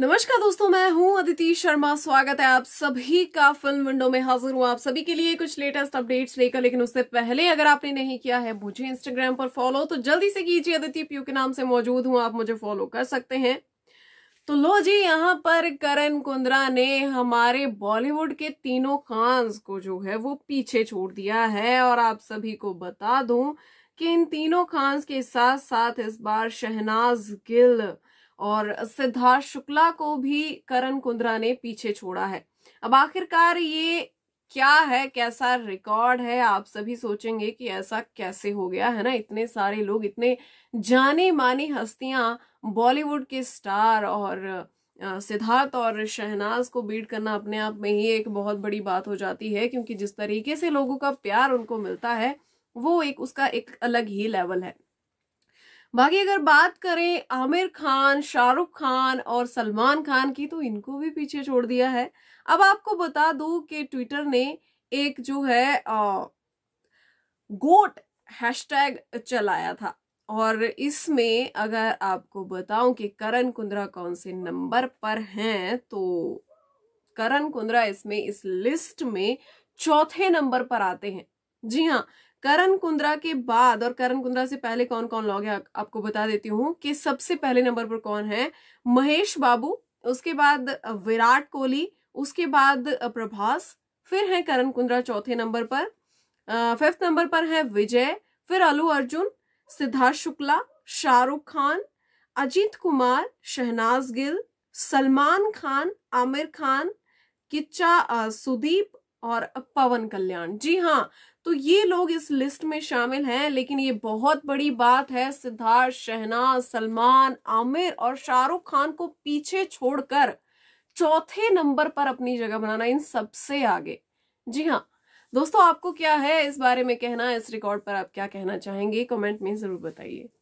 नमस्कार दोस्तों मैं हूं अदिति शर्मा स्वागत है आप सभी का फिल्म विंडो में हाजिर हूं आप सभी के लिए कुछ लेटेस्ट अपडेट्स लेकर लेकिन उससे पहले अगर आपने नहीं किया है मुझे इंस्टाग्राम पर फॉलो तो जल्दी से कीजिए अदिति प्यू के नाम से मौजूद हूं आप मुझे फॉलो कर सकते हैं तो लो जी यहाँ पर करण कुंद्रा ने हमारे बॉलीवुड के तीनों कांस को जो है वो पीछे छोड़ दिया है और आप सभी को बता दूं कि इन तीनों कांस के साथ साथ इस बार शहनाज गिल और सिद्धार्थ शुक्ला को भी करण कुंद्रा ने पीछे छोड़ा है अब आखिरकार ये क्या है कैसा रिकॉर्ड है आप सभी सोचेंगे कि ऐसा कैसे हो गया है ना इतने सारे लोग इतने जाने मानी हस्तियां बॉलीवुड के स्टार और सिद्धार्थ और शहनाज को बीट करना अपने आप में ही एक बहुत बड़ी बात हो जाती है क्योंकि जिस तरीके से लोगों का प्यार उनको मिलता है वो एक उसका एक अलग ही लेवल है बाकी अगर बात करें आमिर खान शाहरुख खान और सलमान खान की तो इनको भी पीछे छोड़ दिया है अब आपको बता दू कि ट्विटर ने एक जो है आ, गोट हैशटैग चलाया था और इसमें अगर आपको बताऊं कि करण कुंद्रा कौन से नंबर पर हैं तो करण कुंद्रा इसमें इस लिस्ट में चौथे नंबर पर आते हैं जी हाँ करण कुंद्रा के बाद और करण कुंद्रा से पहले कौन कौन लॉग है आपको बता देती हूँ कि सबसे पहले नंबर पर कौन है महेश बाबू उसके बाद विराट कोहली उसके बाद प्रभास फिर है करण कुंद्रा चौथे नंबर पर फिफ्थ नंबर पर है विजय फिर अलू अर्जुन सिद्धार्थ शुक्ला शाहरुख खान अजीत कुमार शहनाज गिल सलमान खान आमिर खान किच्चा सुदीप और पवन कल्याण जी हाँ तो ये लोग इस लिस्ट में शामिल हैं लेकिन ये बहुत बड़ी बात है सिद्धार्थ शहनाज सलमान आमिर और शाहरुख खान को पीछे छोड़कर चौथे नंबर पर अपनी जगह बनाना इन सबसे आगे जी हाँ दोस्तों आपको क्या है इस बारे में कहना इस रिकॉर्ड पर आप क्या कहना चाहेंगे कमेंट में जरूर बताइए